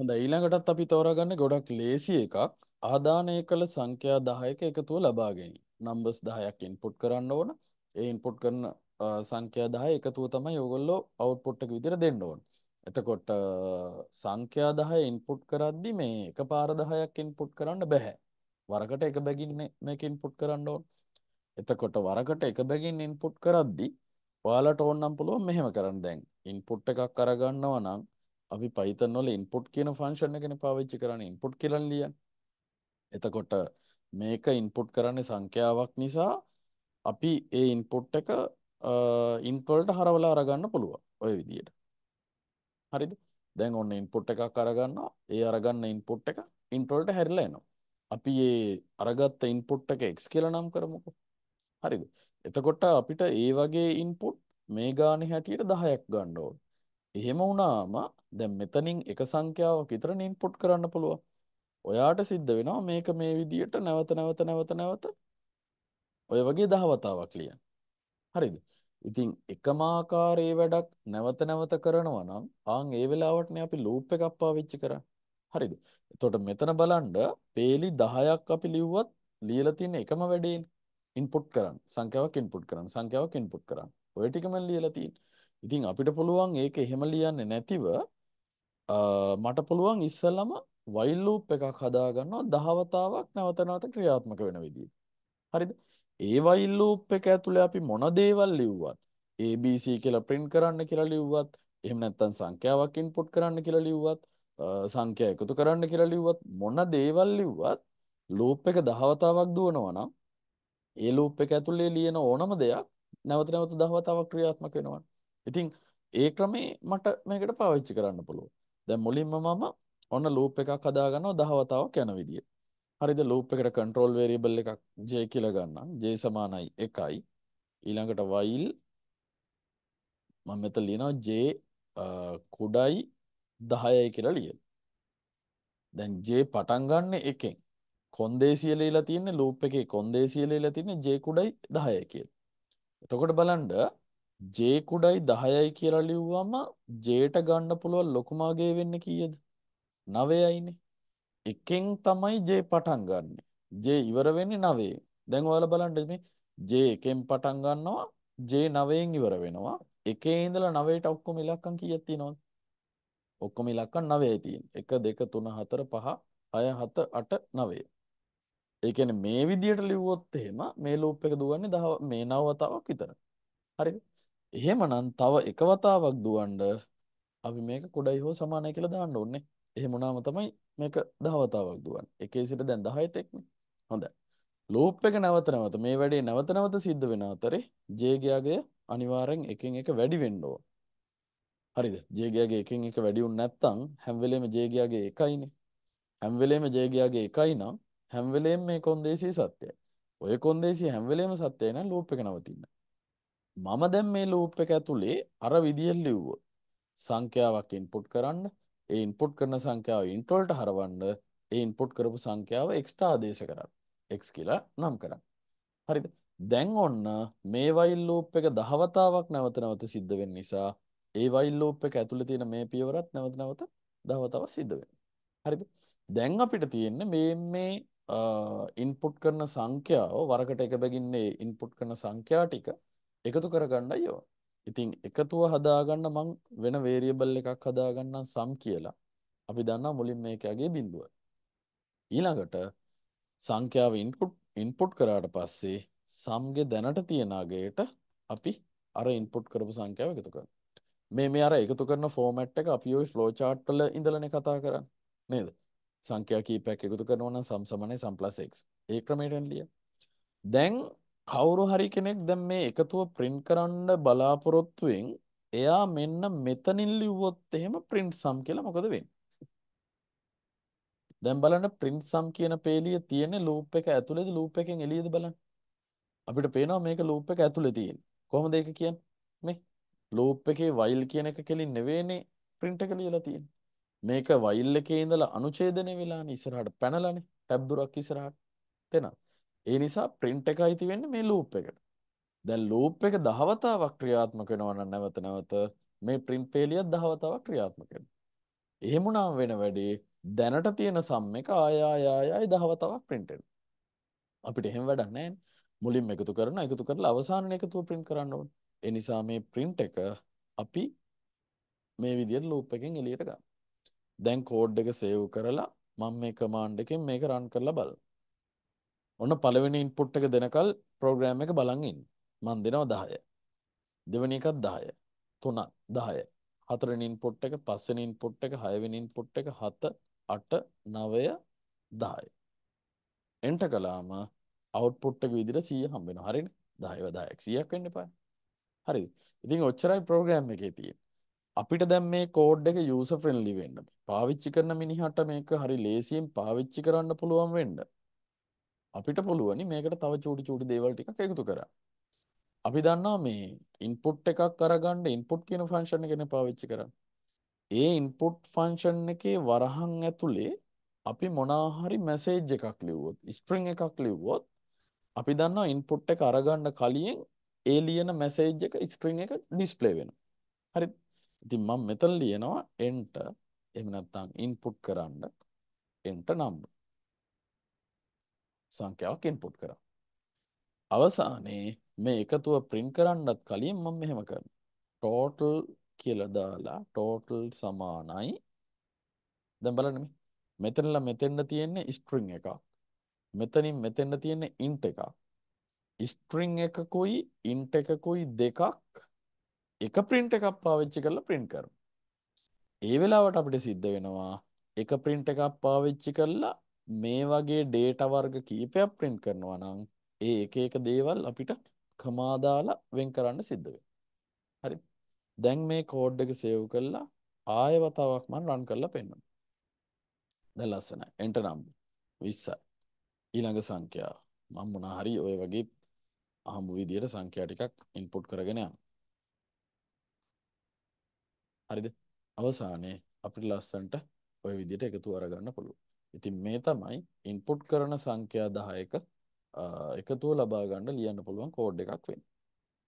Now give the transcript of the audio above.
හොඳ ඊළඟටත් අපි තෝරගන්න ගොඩක් ලේසි එකක් ආදානය කළ සංඛ්‍යා දහයක එකතුව ලබාගෙන නම්බස් දහයක් ඉන්පුට් කරන්න ඕන ඒ ඉන්පුට් කරන සංඛ්‍යා දහය එකතුව තමයි ඔගොල්ලෝ අවුට්පුට් එක විදිහට දෙන්න ඕන. එතකොට සංඛ්‍යා 10 ඉන්පුට් කරද්දි මේ එකපාර 10ක් ඉන්පුට් කරන්න බෑ. වරකට එක බැගින් මේක ඉන්පුට් කරන්න ඕන. එතකොට වරකට එක බැගින් ඉන්පුට් කරද්දි ඔයාලට ඕන නම් පුළුවන් මෙහෙම කරන්න දැන්. ඉන්පුට් එකක් අරගන්නවා නම් අපි Python වල input කියන function එකනේ පාවිච්චි කරන්නේ input කියලා ලියන්නේ. එතකොට මේක input කරන්නේ සංඛ්‍යාවක් නිසා අපි ඒ input එක int වලට හරවලා අරගන්න පුළුවන් ඔය විදියට. හරිද? දැන් ඔන්න input එකක් අරගන්නවා. ඒ අරගන්න input එක int වලට හැරිලා එනවා. අපි ඒ අරගත්ත input එක x කියලා නම් කරමුකෝ. හරිද? එතකොට අපිට ඒ වගේ input මේ ගානේ හැටියට 10ක් ගන්න ඕනේ. එහෙම වුණාම දැන් මෙතනින් එක සංඛ්‍යාවක් විතර ඉන්පුට් කරන්න පුළුවන්. ඔයාට සිද්ධ වෙනවා මේක මේ විදියට නැවත නැවත නැවත නැවත ඔය වගේ දහවතාවක් ලියන්න. හරිද? ඉතින් එකම ආකාරයේ වැඩක් නැවත නැවත කරනවා නම් ආන් ඒ වෙලාවටනේ අපි ලූප් එකක් පාවිච්චි කරන්නේ. හරිද? එතකොට මෙතන බලන්න පේලි 10ක් අපි ලිව්වත් ලියලා තියෙන එකම වැඩේනේ. ඉන්පුට් කරන්න. සංඛ්‍යාවක් ඉන්පුට් කරන්න. සංඛ්‍යාවක් ඉන්පුට් කරන්න. ඔය ටිකම ලියලා තියෙන්නේ. ඉතින් අපිට පුළුවන් ඒක එහෙම ලියන්නේ නැතිව මට පුළුවන් ඉස්සෙල්ලම while loop එකක් හදාගන්නවා දහවතාවක් නැවත නැවත ක්‍රියාත්මක වෙන විදිහට. හරිද? ඒ while loop එක ඇතුලේ අපි මොන දේවල් ලිව්වත් ABC කියලා print කරන්න කියලා ලිව්වත් එහෙම නැත්නම් සංඛ්‍යාවක් input කරන්න කියලා ලිව්වත් සංඛ්‍යා එකතු කරන්න කියලා ලිව්වත් මොන දේවල් ලිව්වත් loop එක දහවතාවක් දුවනවා නම් ඒ loop එක ඇතුලේ ලියන ඕනම දෙයක් නැවත නැවත දහවතාවක් ක්‍රියාත්මක වෙනවා. ඉතින් ඒ ක්‍රමේ මට මේකට පාවිච්චි කරන්න පුළුවන්. දැන් මුලින්ම මම ඔන්න ලූප් එකක් හදාගන්නවා 10 වතාවක් යන විදියට. හරිද ලූප් එකට control variable එකක් j කියලා ගන්නම්. j සමානයි 1යි. ඊළඟට while මම මෙතන ලියනවා j කුඩයි 10යි කියලා ලියලා. දැන් j පටන් ගන්න එකෙන් කොන්දේසිය ලීලා තියෙන්නේ ලූප් එකේ කොන්දේසිය ලීලා තියෙන්නේ j කුඩයි 10යි කියලා. එතකොට බලන්න J කුඩයි 10යි කියලා ලිව්වම J ට ගන්න පුළුවන් ලොකුම අගය වෙන්නේ කීයද? 9යිනේ. එකෙන් තමයි J පටන් ගන්නෙ. J ඉවර වෙන්නේ 9. දැන් ඔයාලා බලන්න මේ J එකෙන් පටන් ගන්නවා J 9ෙන් ඉවර වෙනවා. එකේ ඉඳලා 9ට ඔක්කොම ඉලක්කම් කීයක් තියෙනවද? ඔක්කොම ඉලක්කම් 9යි තියෙන්නේ. 1 2 3 4 5 6 7 8 9. ඒ කියන්නේ මේ විදියට ලිව්වොත් එහෙම මේ ලූප් එක දුවන්නේ 10 මේ 9 වතාවක් විතර. හරිද? එහෙමනම් තව එක වතාවක් දුවන්න අපි මේක කුඩයි හෝ සමානයි කියලා දාන්න ඕනේ. එහෙම වුණාම තමයි මේක 10 වතාවක් දුවන්නේ. එකේ සිට දැන් 10ත් එක්නේ. හොඳයි. ලූප් එක නැවත නැවත මේ වැඩේ නැවත නැවත සිද්ධ වෙන අතරේ J ගයාගේ අනිවාර්යෙන් එකින් එක වැඩි වෙන්න ඕන. හරිද? J ගයාගේ එකින් එක වැඩි වුනේ නැත්නම් හැම වෙලෙම J ගයාගේ එකයිනේ. හැම වෙලෙම J ගයාගේ එකයි නම් හැම වෙලෙම මේ කොන්දේසි සත්‍යයි. ඔය කොන්දේසි හැම වෙලෙම සත්‍යයි නම් ලූප් එක නවතින්නේ. මම දැන් මේ ලූප් එක ඇතුලේ අර විදියට ලිව්වොත් සංඛ්‍යාවක් ඉන්පුට් කරන්න ඒ ඉන්පුට් කරන සංඛ්‍යාව int වලට හරවන්න ඒ ඉන්පුට් කරපු සංඛ්‍යාව එක්ස්ට ආදේශ කරන්න x කියලා නම් කරන්න හරිද දැන් ඔන්න මේ while loop එක දහවතාවක් නැවත නැවත සිද්ධ වෙන නිසා ඒ while loop එක ඇතුලේ තියෙන මේ පියවරත් නැවත නැවත දහවතාවක් සිද්ධ වෙනවා හරිද දැන් අපිට තියෙන්නේ මේ මේ ඉන්පුට් කරන සංඛ්‍යාව වරකට එක බැගින්නේ ඉන්පුට් කරන සංඛ්‍යා ටික එකතු කරගන්නයි ඕන. ඉතින් එකතුව හදාගන්න මං වෙන වේරියබල් එකක් හදාගන්නම් සම් කියලා. අපි දන්නා මුලින් මේකගේ බිඳුව. ඊළඟට සංඛ්‍යාව ඉන්පුට් ඉන්පුට් කරාට පස්සේ සම්ගේ දැනට තියෙන අගයට අපි අර ඉන්පුට් කරපු සංඛ්‍යාව එකතු කරනවා. මේ මේ අර එකතු කරන ෆෝමැට් එක අපි ওই ෆ්ලෝ chart වල ඉඳලානේ කතා කරන්නේ. නේද? සංඛ්‍යා කීපයක් එකතු කරනවා නම් සම් සමානයි සම් x. ඒ ක්‍රමයටම ලියන්න. දැන් කවුරු හරි කෙනෙක් දැන් මේ එකතුව print කරන්න බලාපොරොත්තුෙන් එයා මෙන්න මෙතනින් ලිව්වොත් එහෙම print sum කියලා මොකද වෙන්නේ? දැන් බලන්න print sum කියන පේලිය තියෙන loop එක ඇතුළේද loop එකෙන් එළියද බලන්න. අපිට පේනවා මේක loop එක ඇතුළේ තියෙන්නේ. කොහොමද ඒක කියන්නේ? මේ loop එකේ while කියන එක කෙලින් නෙවෙයිනේ print එක ලියලා තියෙන්නේ. මේක while එකේ ඉඳලා අනුඡේදනය වෙලානේ ඉස්සරහට පැනලානේ tab දුරක් ඉස්සරහට. තේනවා. ඒ නිසා print එක අයිති වෙන්නේ මේ loop එකට. දැන් loop එක දහවතාවක් ක්‍රියාත්මක වෙනවා නම් නැවත නැවත මේ print failure දහවතාවක් ක්‍රියාත්මක වෙනවා. එහෙම නම් වෙන වැඩේ දැනට තියෙන sum එක ආය ආය ආයයි දහවතාවක් print වෙනවා. අපිට එහෙම වැඩක් නැහැ. මුලින්ම එකතු කරනවා එකතු කරලා අවසානයේ එකතුව print කරන්න ඕනේ. ඒ නිසා මේ print එක අපි මේ විදිහට loop එකෙන් එළියට ගන්න. දැන් කෝඩ් එක සේව් කරලා මම මේ කමාන්ඩ් එකෙන් මේක රන් කරලා බලමු. ඔන්න පළවෙනි ඉන්පුට් එක දෙනකල් ප්‍රෝග්‍රෑම් එක බලන් ඉන්න. මන් දෙනවා 10. දෙවෙනි එකත් 10. 3 10. හතරවෙනි ඉන්පුට් එක, පස්වෙනි ඉන්පුට් එක, හයවෙනි ඉන්පුට් එක 7 8 9 10. එන්ටර් කළාම අවුට්පුට් එක විදිහට 100 හම්බ වෙනවා. හරිනේ? 10ව 10ක් 100ක් වෙන්න එපා. හරිද? ඉතින් ඔච්චරයි ප්‍රෝග්‍රෑම් එකේ තියෙන්නේ. අපිට දැම් මේ කෝඩ් එක යස ෆ්‍රෙන්ලි වෙන්න පාවිච්චි කරන මිනිහට මේක හරි ලේසියෙන් පාවිච්චි කරන්න පුළුවන් වෙන්න අපිට පුළුවනි මේකට තව චූටි චූටි දේවල් ටිකක් එකතු කරන්න. අපි දන්නවා මේ ඉන්පුට් එකක් අරගන්න ඉන්පුට් කියන ෆන්ක්ෂන් එක නේ පාවිච්චි කරන්නේ. ඒ ඉන්පුට් ෆන්ක්ෂන් එකේ වරහන් ඇතුලේ අපි මොනවා හරි මැසේජ් එකක් ලිව්වොත්, ස්ට්‍රිං එකක් ලිව්වොත් අපි දන්නවා ඉන්පුට් එක අරගන්න කලින් ඒ ලියන මැසේජ් එක ස්ට්‍රිං එක ඩිස්ප්ලේ වෙනවා. හරිද? ඉතින් මම මෙතන ලියනවා enter එහෙම නැත්නම් ඉන්පුට් කරන්න enter number සංඛ්‍යාවක් ඉන්පුට් කරා. අවසානයේ මේ එකතුව print කරන්නත් කලින් මම මෙහෙම කරනවා. total කියලා දාලා total සමානයි දැන් බලන්න මේ මෙතනලා මෙතෙන්න තියෙන්නේ string එකක්. මෙතනින් මෙතෙන්න තියෙන්නේ int එකක්. string එකකුයි int එකකුයි දෙකක් එක print එකක් පාවිච්චි කරලා print කරමු. ඒ වෙලාවට අපිට සිද්ධ වෙනවා එක print එකක් පාවිච්චි කරලා මේ වගේ ඩේටා වර්ග කීපයක් print කරනවා නම් ඒ එක එක දේවල් අපිට කමා දාලා වෙන් කරන්න සිද්ධ වෙනවා. හරි. දැන් මේ කෝඩ් එක සේව් කරලා ආයෙ වතාවක් මම රන් කරලා පෙන්නනවා. දැන් ලස්සනයි. enter number 20යි. ඊළඟ සංඛ්‍යාව මම මොනා හරි ඔය වගේ අහඹු විදියට සංඛ්‍යා ටිකක් ඉන්පුට් කරගෙන යනවා. හරිද? අවසානයේ අපිට ලස්සන්ට ඔය විදියට එකතු කරගන්න පුළුවන්. ඉතින් මේ තමයි ඉන්පුට් කරන සංඛ්‍යා 10ක එකතුව ලබා ගන්න ලියන්න පුළුවන් කෝඩ් එකක් වෙන්නේ.